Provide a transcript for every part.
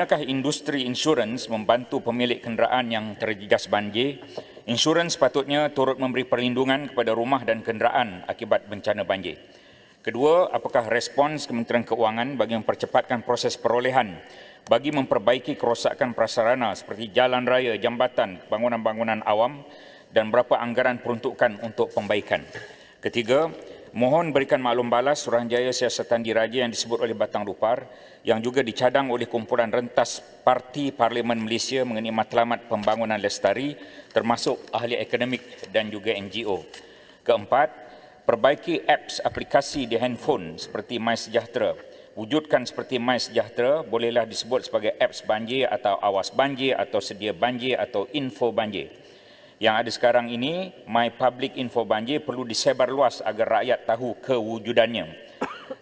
Adakah industri insurans membantu pemilik kenderaan yang terjejas banjir? Insurans patutnya turut memberi perlindungan kepada rumah dan kenderaan akibat bencana banjir. Kedua, apakah respons Kementerian Keuangan bagi mempercepatkan proses perolehan bagi memperbaiki kerosakan prasarana seperti jalan raya, jambatan, bangunan-bangunan awam dan berapa anggaran peruntukan untuk pembaikan? Ketiga, Mohon berikan maklum balas Suruhanjaya Siasatan Diraja yang disebut oleh Batang Dupar yang juga dicadang oleh kumpulan rentas Parti Parlimen Malaysia mengenai matlamat pembangunan Lestari termasuk ahli akademik dan juga NGO. Keempat, perbaiki apps aplikasi di handphone seperti MySejahtera. Wujudkan seperti MySejahtera bolehlah disebut sebagai apps banjir atau awas banjir atau sedia banjir atau info banjir yang ada sekarang ini my public info banjir perlu disebar luas agar rakyat tahu kewujudannya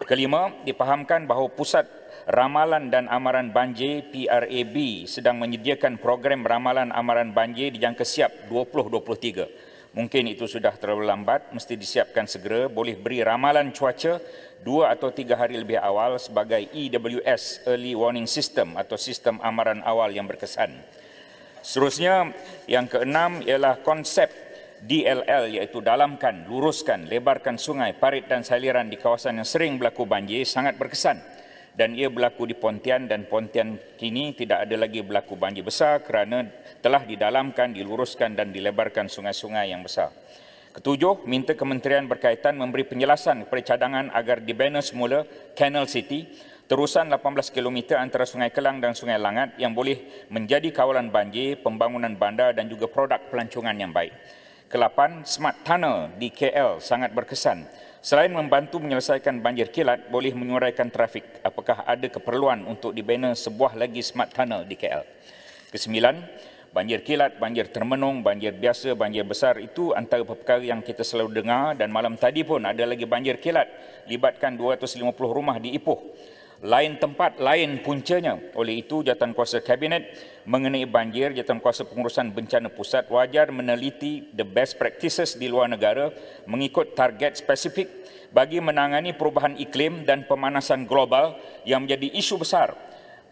kelima dipahamkan bahawa pusat ramalan dan amaran banjir PRAB sedang menyediakan program ramalan amaran banjir dijangka siap 2023 mungkin itu sudah terlalu lambat mesti disiapkan segera boleh beri ramalan cuaca dua atau tiga hari lebih awal sebagai EWS early warning system atau sistem amaran awal yang berkesan Seterusnya, yang keenam ialah konsep DLL iaitu dalamkan, luruskan, lebarkan sungai, parit dan saliran di kawasan yang sering berlaku banjir sangat berkesan dan ia berlaku di Pontian dan Pontian kini tidak ada lagi berlaku banjir besar kerana telah didalamkan, diluruskan dan dilebarkan sungai-sungai yang besar. Ketujuh, minta kementerian berkaitan memberi penjelasan kepada cadangan agar dibina semula Canal City Terusan 18 km antara Sungai Kelang dan Sungai Langat yang boleh menjadi kawalan banjir, pembangunan bandar dan juga produk pelancongan yang baik. Kelapan, smart tunnel di KL sangat berkesan. Selain membantu menyelesaikan banjir kilat, boleh menyuaraikan trafik. Apakah ada keperluan untuk dibina sebuah lagi smart tunnel di KL? Kesembilan, banjir kilat, banjir termenung, banjir biasa, banjir besar itu antara perkara yang kita selalu dengar dan malam tadi pun ada lagi banjir kilat libatkan 250 rumah di Ipoh lain tempat, lain puncanya. Oleh itu, jawatan kuasa kabinet mengenai banjir, jawatan kuasa pengurusan bencana pusat wajar meneliti the best practices di luar negara mengikut target spesifik bagi menangani perubahan iklim dan pemanasan global yang menjadi isu besar,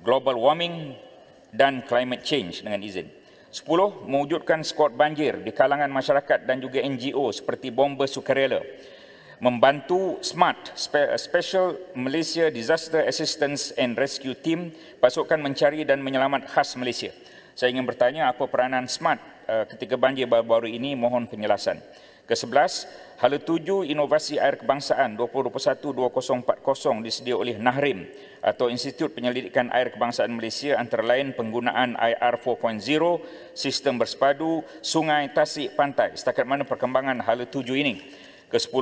global warming dan climate change dengan izin. 10. Mewujudkan skuad banjir di kalangan masyarakat dan juga NGO seperti Bomba Sukarela membantu SMART uh, Special Malaysia Disaster Assistance and Rescue Team pasukan mencari dan menyelamat khas Malaysia. Saya ingin bertanya apa peranan SMART uh, ketika banjir baru-baru ini mohon penjelasan. Ke-11, hala tuju inovasi air kebangsaan 2021-2040 disedia oleh NAHRIM atau Institut Penyelidikan Air Kebangsaan Malaysia antara lain penggunaan IR 4.0, sistem bersepadu, sungai, tasik, pantai. Setakat mana perkembangan hala tuju ini? Ke-10,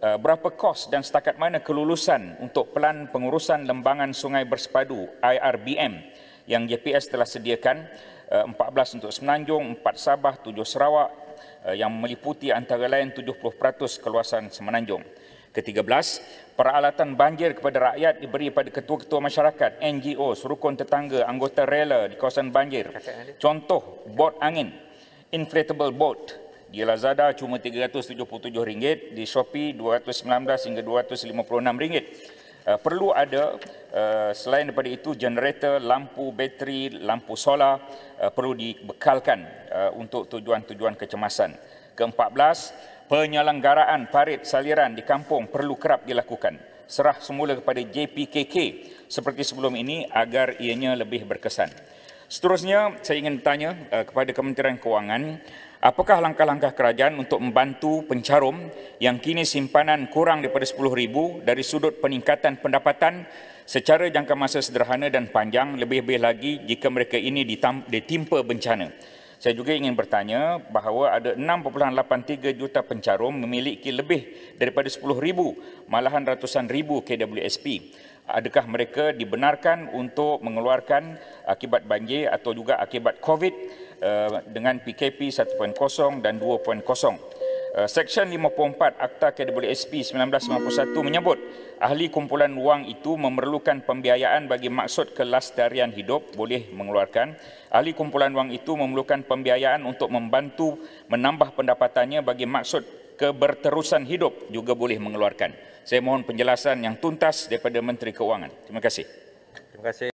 eh, berapa kos dan setakat mana kelulusan untuk pelan pengurusan lembangan sungai bersepadu IRBM yang JPS telah sediakan 14 eh, untuk Semenanjung, 4 Sabah, 7 Sarawak eh, yang meliputi antara lain 70% keluasan Semenanjung. Ketiga belas, peralatan banjir kepada rakyat diberi kepada ketua-ketua masyarakat, NGO, serukun tetangga, anggota rela di kawasan banjir. Contoh, bot angin, inflatable boat di Lazada cuma RM377 di Shopee RM219 hingga RM256 uh, perlu ada uh, selain daripada itu generator lampu bateri lampu solar uh, perlu dibekalkan uh, untuk tujuan-tujuan kecemasan ke-14 penyelenggaraan parit saliran di kampung perlu kerap dilakukan serah semula kepada JPKK seperti sebelum ini agar ianya lebih berkesan Seterusnya, saya ingin bertanya eh, kepada Kementerian Kewangan, apakah langkah-langkah kerajaan untuk membantu pencarum yang kini simpanan kurang daripada RM10,000 dari sudut peningkatan pendapatan secara jangka masa sederhana dan panjang, lebih-lebih lagi jika mereka ini ditimpa bencana? Saya juga ingin bertanya bahawa ada 6.83 juta pencarum memiliki lebih daripada 10 ribu, malahan ratusan ribu KWSP adakah mereka dibenarkan untuk mengeluarkan akibat banjir atau juga akibat COVID eh, dengan PKP 1.0 dan 2.0. Eh, Seksyen 54 Akta KWSP 1991 menyebut ahli kumpulan wang itu memerlukan pembiayaan bagi maksud kelas darian hidup boleh mengeluarkan. Ahli kumpulan wang itu memerlukan pembiayaan untuk membantu menambah pendapatannya bagi maksud keberterusan hidup juga boleh mengeluarkan. Saya mohon penjelasan yang tuntas daripada Menteri Keuangan. Terima kasih. Terima kasih.